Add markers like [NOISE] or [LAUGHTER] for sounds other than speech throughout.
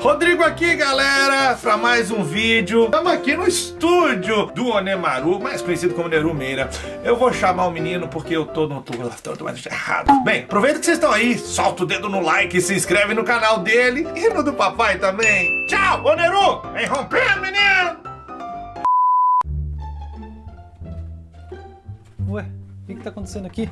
Rodrigo aqui, galera, para mais um vídeo. Estamos aqui no estúdio do Onemaru, mais conhecido como Neru Meira. Eu vou chamar o menino porque eu tô no tubo mais errado. Bem, aproveita que vocês estão aí, solta o dedo no like, se inscreve no canal dele e no do papai também. Tchau, Oneru! Vem romper, menino! Ué, o que, que tá acontecendo aqui?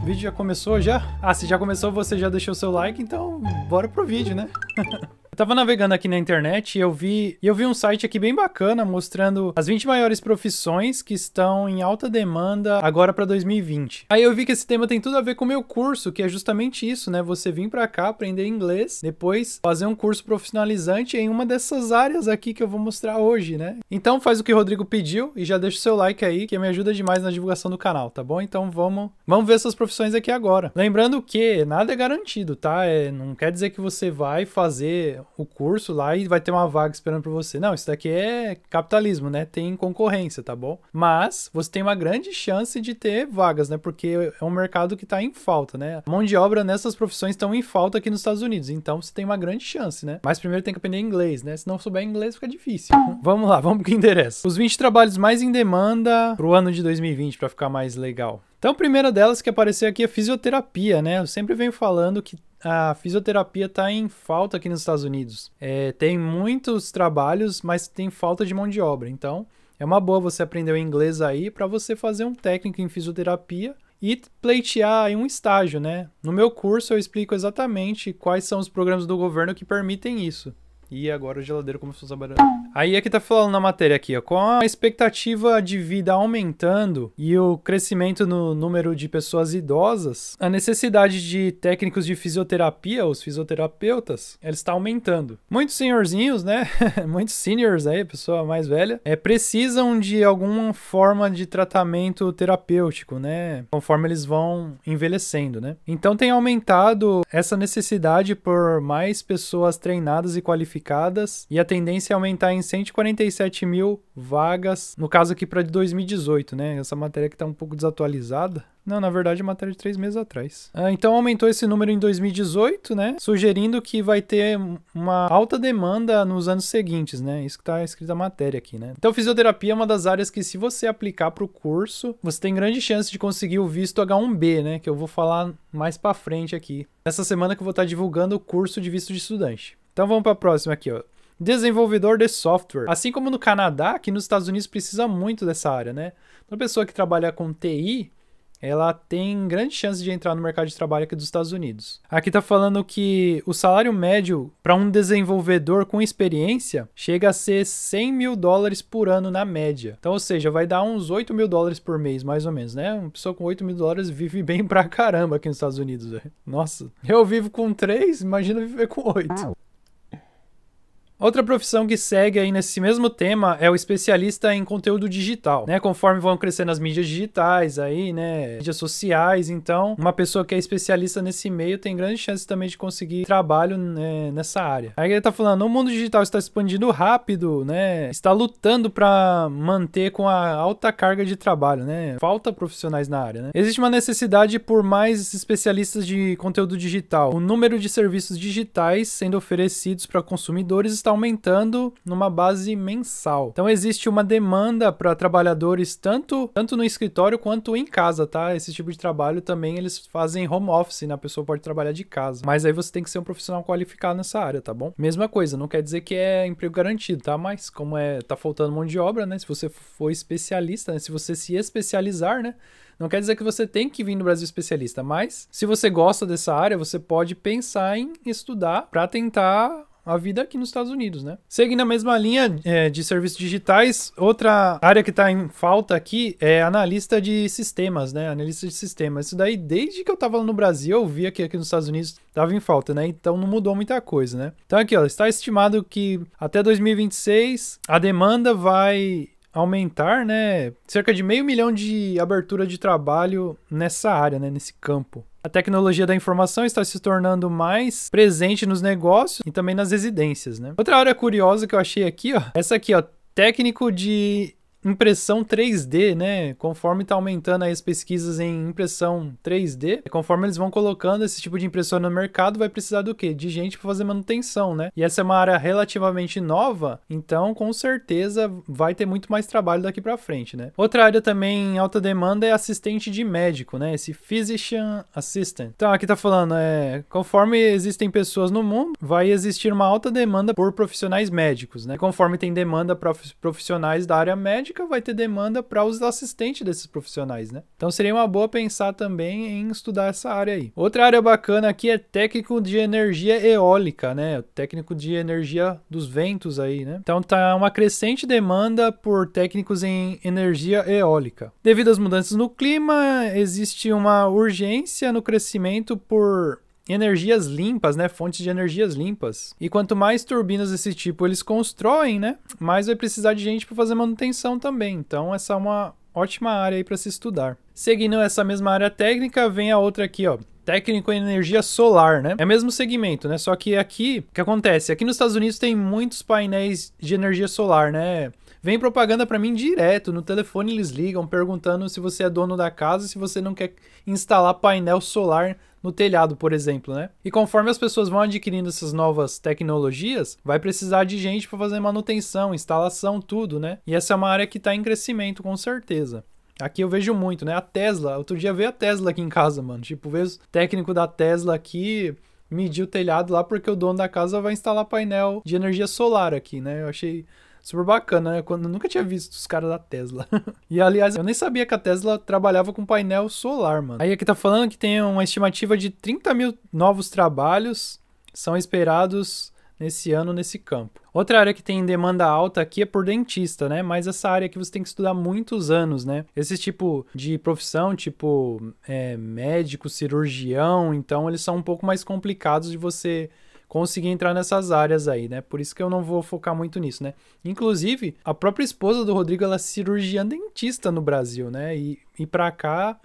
O vídeo já começou já? Ah, se já começou, você já deixou seu like, então bora pro vídeo, né? [LAUGHS] Eu tava navegando aqui na internet e eu vi, eu vi um site aqui bem bacana mostrando as 20 maiores profissões que estão em alta demanda agora para 2020. Aí eu vi que esse tema tem tudo a ver com o meu curso, que é justamente isso, né? Você vir para cá aprender inglês, depois fazer um curso profissionalizante em uma dessas áreas aqui que eu vou mostrar hoje, né? Então faz o que o Rodrigo pediu e já deixa o seu like aí, que me ajuda demais na divulgação do canal, tá bom? Então vamos, vamos ver essas profissões aqui agora. Lembrando que nada é garantido, tá? É, não quer dizer que você vai fazer o curso lá e vai ter uma vaga esperando por você. Não, isso daqui é capitalismo, né? Tem concorrência, tá bom? Mas você tem uma grande chance de ter vagas, né? Porque é um mercado que está em falta, né? mão de obra nessas profissões estão em falta aqui nos Estados Unidos, então você tem uma grande chance, né? Mas primeiro tem que aprender inglês, né? Se não souber inglês, fica difícil. [LAUGHS] vamos lá, vamos pro que interessa. Os 20 trabalhos mais em demanda pro ano de 2020, para ficar mais legal. Então, a primeira delas que apareceu aqui é fisioterapia, né? Eu sempre venho falando que a fisioterapia está em falta aqui nos Estados Unidos. É, tem muitos trabalhos, mas tem falta de mão de obra. Então, é uma boa você aprender o inglês aí para você fazer um técnico em fisioterapia e pleitear aí um estágio, né? No meu curso eu explico exatamente quais são os programas do governo que permitem isso. E agora a geladeira começou a trabalhar. Aí aqui é tá falando na matéria aqui, ó, com a expectativa de vida aumentando e o crescimento no número de pessoas idosas, a necessidade de técnicos de fisioterapia, os fisioterapeutas, ela está aumentando. Muitos senhorzinhos, né? [LAUGHS] Muitos seniors aí, pessoa mais velha, é precisam de alguma forma de tratamento terapêutico, né? Conforme eles vão envelhecendo, né? Então tem aumentado essa necessidade por mais pessoas treinadas e qualificadas qualificadas e a tendência é aumentar em 147 mil vagas, no caso aqui para 2018, né? Essa matéria que está um pouco desatualizada. Não, na verdade, é matéria de três meses atrás. Ah, então aumentou esse número em 2018, né? Sugerindo que vai ter uma alta demanda nos anos seguintes, né? Isso que tá escrito na matéria aqui, né? Então, fisioterapia é uma das áreas que, se você aplicar para o curso, você tem grande chance de conseguir o visto H1B, né? Que eu vou falar mais para frente aqui. Nessa semana que eu vou estar tá divulgando o curso de visto de estudante. Então vamos para a próxima aqui, ó. Desenvolvedor de software. Assim como no Canadá, aqui nos Estados Unidos precisa muito dessa área, né? Uma pessoa que trabalha com TI, ela tem grande chance de entrar no mercado de trabalho aqui dos Estados Unidos. Aqui tá falando que o salário médio para um desenvolvedor com experiência chega a ser 100 mil dólares por ano na média. Então, ou seja, vai dar uns 8 mil dólares por mês, mais ou menos, né? Uma pessoa com 8 mil dólares vive bem pra caramba aqui nos Estados Unidos, véio. Nossa, eu vivo com 3, imagina viver com 8. Outra profissão que segue aí nesse mesmo tema é o especialista em conteúdo digital, né? Conforme vão crescendo as mídias digitais aí, né? Mídias sociais, então, uma pessoa que é especialista nesse meio tem grande chance também de conseguir trabalho né, nessa área. Aí ele tá falando, o mundo digital está expandindo rápido, né? Está lutando para manter com a alta carga de trabalho, né? Falta profissionais na área, né? Existe uma necessidade por mais especialistas de conteúdo digital. O número de serviços digitais sendo oferecidos para consumidores está aumentando numa base mensal. Então existe uma demanda para trabalhadores tanto, tanto no escritório quanto em casa, tá? Esse tipo de trabalho também eles fazem home office, né? A pessoa pode trabalhar de casa. Mas aí você tem que ser um profissional qualificado nessa área, tá bom? Mesma coisa, não quer dizer que é emprego garantido, tá? Mas como é, tá faltando mão de obra, né? Se você for especialista, né? se você se especializar, né? Não quer dizer que você tem que vir no Brasil especialista, mas se você gosta dessa área, você pode pensar em estudar para tentar a vida aqui nos Estados Unidos, né? Seguindo a mesma linha é, de serviços digitais, outra área que está em falta aqui é analista de sistemas, né? Analista de sistemas. Isso daí, desde que eu estava no Brasil, eu via que aqui nos Estados Unidos estava em falta, né? Então não mudou muita coisa, né? Então aqui, ó, está estimado que até 2026 a demanda vai aumentar, né? Cerca de meio milhão de abertura de trabalho nessa área, né? Nesse campo. A tecnologia da informação está se tornando mais presente nos negócios e também nas residências, né? Outra área curiosa que eu achei aqui, ó, essa aqui, ó, técnico de impressão 3D, né? Conforme está aumentando as pesquisas em impressão 3D, conforme eles vão colocando esse tipo de impressora no mercado, vai precisar do quê? De gente para fazer manutenção, né? E essa é uma área relativamente nova, então com certeza vai ter muito mais trabalho daqui para frente, né? Outra área também em alta demanda é assistente de médico, né? Esse physician assistant. Então aqui tá falando, é, conforme existem pessoas no mundo, vai existir uma alta demanda por profissionais médicos, né? Conforme tem demanda para profissionais da área médica, médica, vai ter demanda para os assistentes desses profissionais, né? Então seria uma boa pensar também em estudar essa área aí. Outra área bacana aqui é técnico de energia eólica, né? O técnico de energia dos ventos aí, né? Então tá uma crescente demanda por técnicos em energia eólica. Devido às mudanças no clima, existe uma urgência no crescimento por energias limpas, né? Fontes de energias limpas. E quanto mais turbinas desse tipo eles constroem, né? Mais vai precisar de gente para fazer manutenção também. Então essa é uma ótima área aí para se estudar. Seguindo essa mesma área técnica, vem a outra aqui, ó. Técnico em energia solar, né? É o mesmo segmento, né? Só que aqui, o que acontece? Aqui nos Estados Unidos tem muitos painéis de energia solar, né? Vem propaganda para mim direto, no telefone eles ligam perguntando se você é dono da casa, se você não quer instalar painel solar no telhado, por exemplo, né? E conforme as pessoas vão adquirindo essas novas tecnologias, vai precisar de gente para fazer manutenção, instalação, tudo, né? E essa é uma área que está em crescimento, com certeza. Aqui eu vejo muito, né? A Tesla, outro dia veio a Tesla aqui em casa, mano. Tipo, veio o técnico da Tesla aqui medir o telhado lá porque o dono da casa vai instalar painel de energia solar aqui, né? Eu achei super bacana, né? Quando eu nunca tinha visto os caras da Tesla. [LAUGHS] e aliás, eu nem sabia que a Tesla trabalhava com painel solar, mano. Aí aqui tá falando que tem uma estimativa de 30 mil novos trabalhos são esperados nesse ano nesse campo. Outra área que tem demanda alta aqui é por dentista, né? Mas essa área que você tem que estudar muitos anos, né? Esse tipo de profissão, tipo é, médico, cirurgião, então eles são um pouco mais complicados de você conseguir entrar nessas áreas aí, né? Por isso que eu não vou focar muito nisso, né? Inclusive, a própria esposa do Rodrigo, ela é cirurgiã dentista no Brasil, né? E, e para cá,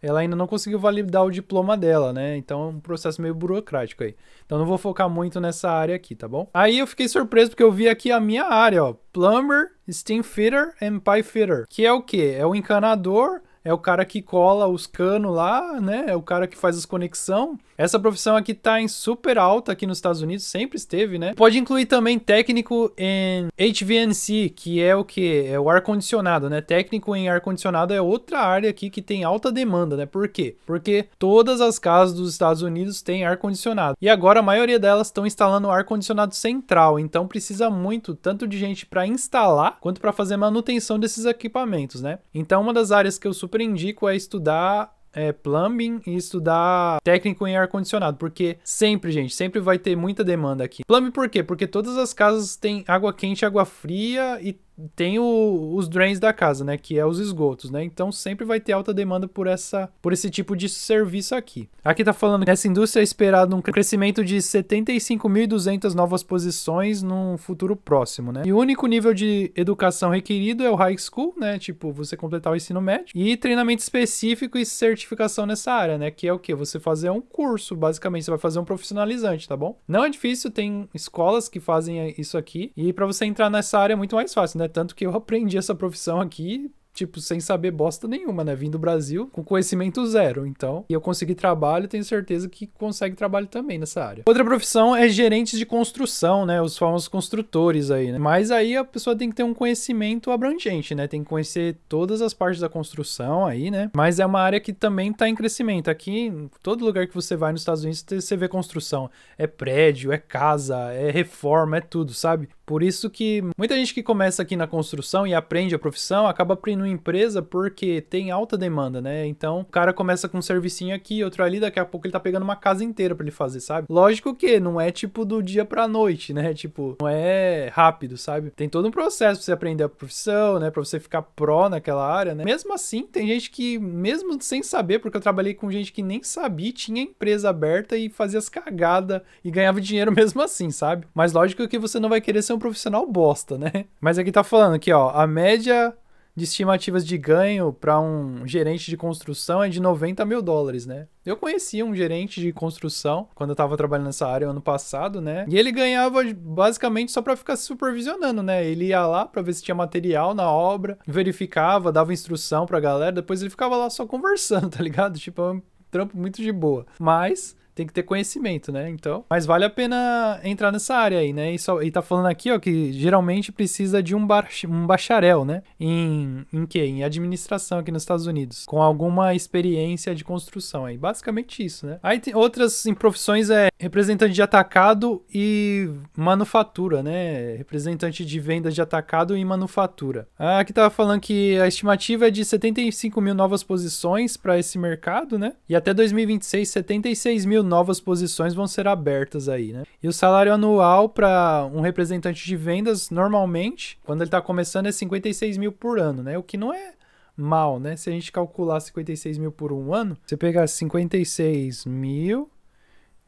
ela ainda não conseguiu validar o diploma dela, né? Então é um processo meio burocrático aí. Então não vou focar muito nessa área aqui, tá bom? Aí eu fiquei surpreso porque eu vi aqui a minha área, ó. Plumber, Steam Fitter and Pipe Fitter. Que é o quê? É o encanador é o cara que cola os canos lá, né? É o cara que faz as conexão. Essa profissão aqui tá em super alta aqui nos Estados Unidos, sempre esteve, né? Pode incluir também técnico em HVNC, que é o que é o ar condicionado, né? Técnico em ar condicionado é outra área aqui que tem alta demanda, né? Por quê? Porque todas as casas dos Estados Unidos têm ar condicionado. E agora a maioria delas estão instalando ar condicionado central, então precisa muito tanto de gente para instalar quanto para fazer manutenção desses equipamentos, né? Então uma das áreas que eu aprendi com é estudar é, plumbing e estudar técnico em ar-condicionado, porque sempre, gente, sempre vai ter muita demanda aqui. Plumbing por quê? Porque todas as casas têm água quente, água fria e tem o, os drains da casa, né, que é os esgotos, né? Então sempre vai ter alta demanda por essa por esse tipo de serviço aqui. Aqui tá falando que nessa indústria é esperado um crescimento de 75.200 novas posições num futuro próximo, né? E o único nível de educação requerido é o high school, né? Tipo, você completar o ensino médio e treinamento específico e certificação nessa área, né, que é o que você fazer um curso, basicamente você vai fazer um profissionalizante, tá bom? Não é difícil, tem escolas que fazem isso aqui e para você entrar nessa área é muito mais fácil, né? né? Tanto que eu aprendi essa profissão aqui tipo, sem saber bosta nenhuma, né? Vim do Brasil com conhecimento zero, então. E eu consegui trabalho, tenho certeza que consegue trabalho também nessa área. Outra profissão é gerentes de construção, né? Os famosos construtores aí, né? Mas aí a pessoa tem que ter um conhecimento abrangente, né? Tem que conhecer todas as partes da construção aí, né? Mas é uma área que também tá em crescimento. Aqui, todo lugar que você vai nos Estados Unidos, você vê construção. É prédio, é casa, é reforma, é tudo, sabe? Por isso que muita gente que começa aqui na construção e aprende a profissão acaba aprendendo numa empresa porque tem alta demanda, né? Então o cara começa com um servicinho aqui, outro ali, daqui a pouco ele tá pegando uma casa inteira para ele fazer, sabe? Lógico que não é tipo do dia pra noite, né? Tipo, não é rápido, sabe? Tem todo um processo pra você aprender a profissão, né? Pra você ficar pró naquela área, né? Mesmo assim, tem gente que, mesmo sem saber, porque eu trabalhei com gente que nem sabia, tinha empresa aberta e fazia as cagadas e ganhava dinheiro [LAUGHS] mesmo assim, sabe? Mas lógico que você não vai querer ser um profissional bosta, né? Mas aqui tá falando aqui, ó, a média de estimativas de ganho para um gerente de construção é de 90 mil dólares, né? Eu conhecia um gerente de construção quando eu estava trabalhando nessa área ano passado, né? E ele ganhava basicamente só para ficar supervisionando, né? Ele ia lá para ver se tinha material na obra, verificava, dava instrução para a galera, depois ele ficava lá só conversando, [LAUGHS] tá ligado? Tipo, é um trampo muito de boa. Mas tem que ter conhecimento, né? Então, mas vale a pena entrar nessa área aí, né? E, só, e tá falando aqui, ó, que geralmente precisa de um, bar, um bacharel, né? Em, em quê? Em administração aqui nos Estados Unidos, com alguma experiência de construção aí. Basicamente isso, né? Aí tem outras em profissões é representante de atacado e manufatura, né? Representante de vendas de atacado e manufatura. Ah, aqui tava falando que a estimativa é de 75 mil novas posições para esse mercado, né? E até 2026, 76 mil novas posições vão ser abertas aí, né? E o salário anual para um representante de vendas, normalmente, quando ele está começando, é 56 mil por ano, né? O que não é mal, né? Se a gente calcular 56 mil por um ano, você pegar 56 mil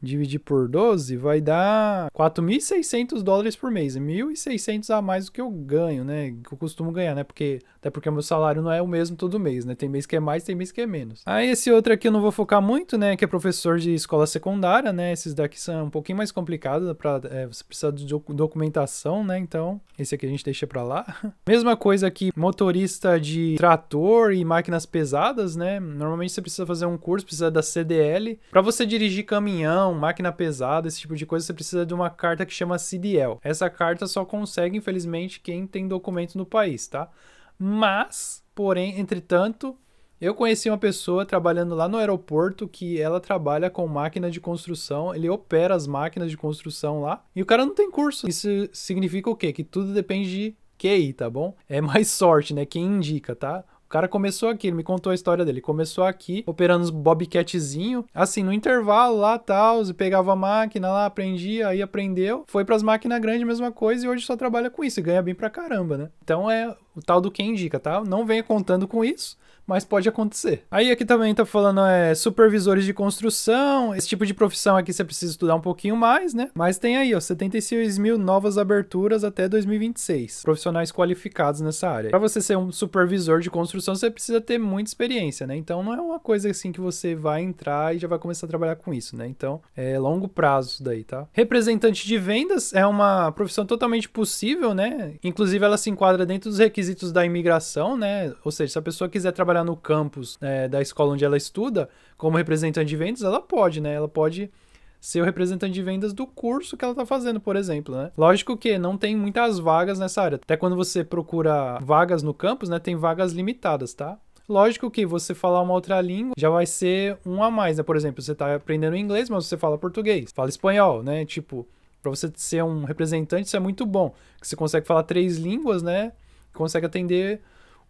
dividir por 12 vai dar 4.600 dólares por mês, 1.600 a mais do que eu ganho, né? Que eu costumo ganhar, né? Porque até porque meu salário não é o mesmo todo mês, né? Tem mês que é mais, tem mês que é menos. Aí esse outro aqui eu não vou focar muito, né, que é professor de escola secundária, né? Esses daqui são um pouquinho mais complicados para é, você precisa de documentação, né? Então, esse aqui a gente deixa para lá. [LAUGHS] Mesma coisa aqui, motorista de trator e máquinas pesadas, né? Normalmente você precisa fazer um curso, precisa da CDL para você dirigir caminhão mineração, máquina pesada, esse tipo de coisa, você precisa de uma carta que chama CDL. Essa carta só consegue, infelizmente, quem tem documento no país, tá? Mas, porém, entretanto, eu conheci uma pessoa trabalhando lá no aeroporto que ela trabalha com máquina de construção, ele opera as máquinas de construção lá, e o cara não tem curso. Isso significa o quê? Que tudo depende de QI, tá bom? É mais [LAUGHS] sorte, né? Quem indica, tá? cara começou aqui, ele me contou a história dele. Começou aqui, operando os bobcatzinho, assim, no intervalo lá, tal, pegava a máquina lá, aprendia, aí aprendeu, foi para as máquinas grandes, mesma coisa, e hoje só trabalha com isso e ganha bem pra caramba, né? Então é o tal do quem indica, tá? Não venha contando com isso, mas pode acontecer. Aí aqui também tá falando é supervisores de construção, esse tipo de profissão aqui você precisa estudar um pouquinho mais, né? Mas tem aí, ó, 76 mil novas aberturas até 2026, profissionais qualificados nessa área. Para você ser um supervisor de construção, você precisa ter muita experiência, né? Então não é uma coisa assim que você vai entrar e já vai começar a trabalhar com isso, né? Então é longo prazo isso daí, tá? Representante de vendas é uma profissão totalmente possível, né? Inclusive ela se enquadra dentro dos requisitos da imigração, né? Ou seja, se a pessoa quiser trabalhar trabalhar no campus é, da escola onde ela estuda como representante de vendas, ela pode, né? Ela pode ser o representante de vendas do curso que ela está fazendo, por exemplo, né? Lógico que não tem muitas vagas nessa área. Até quando você procura vagas no campus, né, tem vagas limitadas, tá? Lógico que você falar uma outra língua já vai ser um a mais, né? Por exemplo, você está aprendendo inglês, mas você fala português, fala espanhol, né? Tipo, para você ser um representante, isso é muito bom. Você consegue falar três línguas, né? Consegue atender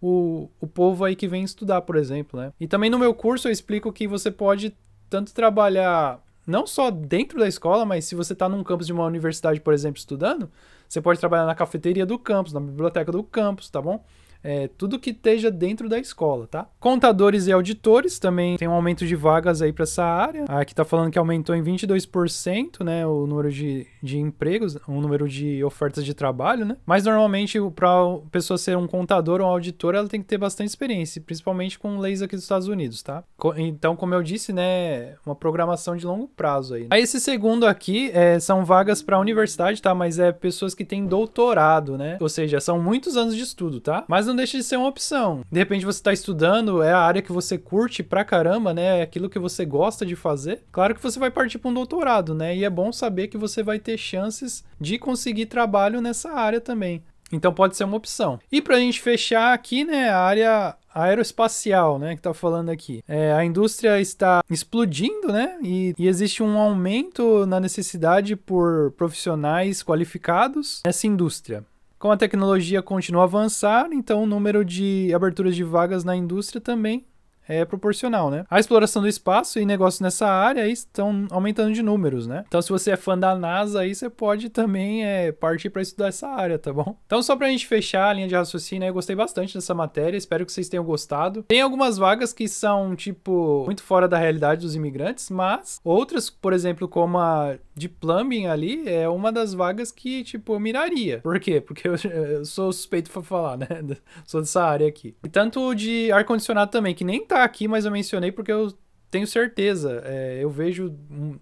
o, o povo aí que vem estudar, por exemplo, né? E também no meu curso eu explico que você pode tanto trabalhar não só dentro da escola, mas se você está num campus de uma universidade, por exemplo, estudando, você pode trabalhar na cafeteria do campus, na biblioteca do campus, tá bom? é, tudo que esteja dentro da escola, tá? Contadores e auditores também tem um aumento de vagas aí para essa área. Aqui tá falando que aumentou em 22%, né, o número de, de empregos, o número de ofertas de trabalho, né? Mas normalmente para pessoa ser um contador ou um auditor, ela tem que ter bastante experiência, principalmente com leis aqui dos Estados Unidos, tá? Então, como eu disse, né, uma programação de longo prazo aí. Aí esse segundo aqui é, são vagas para universidade, tá? Mas é pessoas que têm doutorado, né? Ou seja, são muitos anos de estudo, tá? Mas no não deixa de ser uma opção. De repente você está estudando, é a área que você curte pra caramba, né? É aquilo que você gosta de fazer. Claro que você vai partir para um doutorado, né? E é bom saber que você vai ter chances de conseguir trabalho nessa área também. Então pode ser uma opção. E para a gente fechar aqui, né, a área aeroespacial, né, que tá falando aqui. É, a indústria está explodindo, né, e, e, existe um aumento na necessidade por profissionais qualificados nessa indústria. Como a tecnologia continua a avançar, então o número de aberturas de vagas na indústria também é proporcional, né? A exploração do espaço e negócios nessa área estão aumentando de números, né? Então, se você é fã da NASA, aí você pode também é, partir para estudar essa área, tá bom? Então, só para a gente fechar a linha de raciocínio, eu gostei bastante dessa matéria, espero que vocês tenham gostado. Tem algumas vagas que são, tipo, muito fora da realidade dos imigrantes, mas outras, por exemplo, como a de plumbing ali é uma das vagas que, tipo, eu miraria. Por quê? Porque eu, eu sou suspeito pra falar, né? [LAUGHS] Sou dessa área aqui. E tanto de ar-condicionado também, que nem tá aqui, mas eu mencionei porque eu tenho certeza. É, eu vejo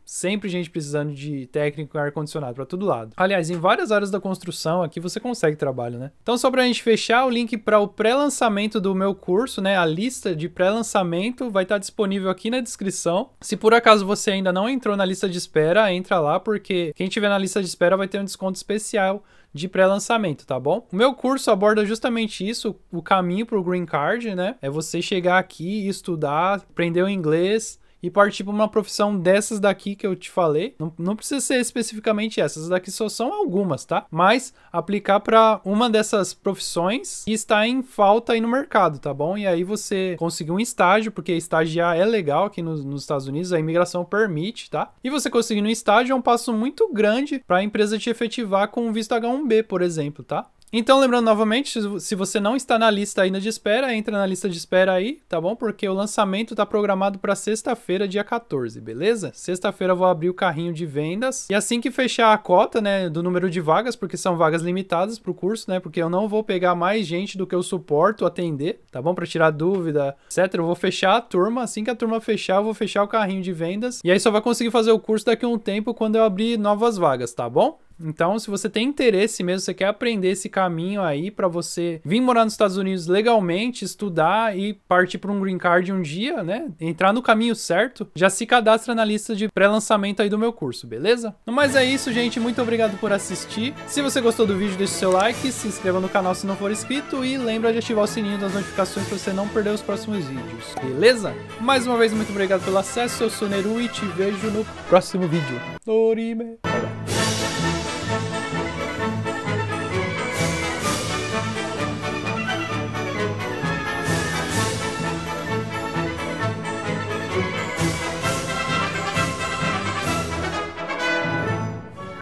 sempre gente precisando de técnico ar-condicionado para todo lado. Aliás, em várias áreas da construção aqui você consegue trabalho, né? Então, só para a gente fechar, o link para o pré-lançamento do meu curso, né? A lista de pré-lançamento vai estar tá disponível aqui na descrição. Se por acaso você ainda não entrou na lista de espera, entra lá, porque quem tiver na lista de espera vai ter um desconto especial de pré-lançamento, tá bom? O meu curso aborda justamente isso, o caminho para o Green Card, né? É você chegar aqui, estudar, aprender o inglês, e partir para uma profissão dessas daqui que eu te falei. Não, não precisa ser especificamente essas, daqui só são algumas, tá? Mas aplicar para uma dessas profissões que está em falta aí no mercado, tá bom? E aí você conseguir um estágio, porque estagiar é legal aqui nos, nos Estados Unidos, a imigração permite, tá? E você conseguindo um estágio é um passo muito grande para a empresa te efetivar com o visto H1B, por exemplo, tá? Então, lembrando novamente, se você não está na lista ainda de espera, entra na lista de espera aí, tá bom? Porque o lançamento está programado para sexta-feira, dia 14, beleza? Sexta-feira eu vou abrir o carrinho de vendas. E assim que fechar a cota, né, do número de vagas, porque são vagas limitadas para o curso, né? Porque eu não vou pegar mais gente do que eu suporto atender, tá bom? Para tirar dúvida, etc. Eu vou fechar a turma. Assim que a turma fechar, eu vou fechar o carrinho de vendas. E aí só vai conseguir fazer o curso daqui a um tempo quando eu abrir novas vagas, tá bom? Então, se você tem interesse mesmo, você quer aprender esse caminho aí para você vir morar nos Estados Unidos legalmente, estudar e partir para um green card um dia, né? Entrar no caminho certo, já se cadastra na lista de pré-lançamento aí do meu curso, beleza? Mas é isso, gente. Muito obrigado por assistir. Se você gostou do vídeo, deixe seu like, se inscreva no canal se não for inscrito e lembra de ativar o sininho das notificações para você não perder os próximos vídeos, beleza? Mais uma vez, muito obrigado pelo acesso. Eu sou Neru e te vejo no próximo vídeo. Dorime. Bye, bye.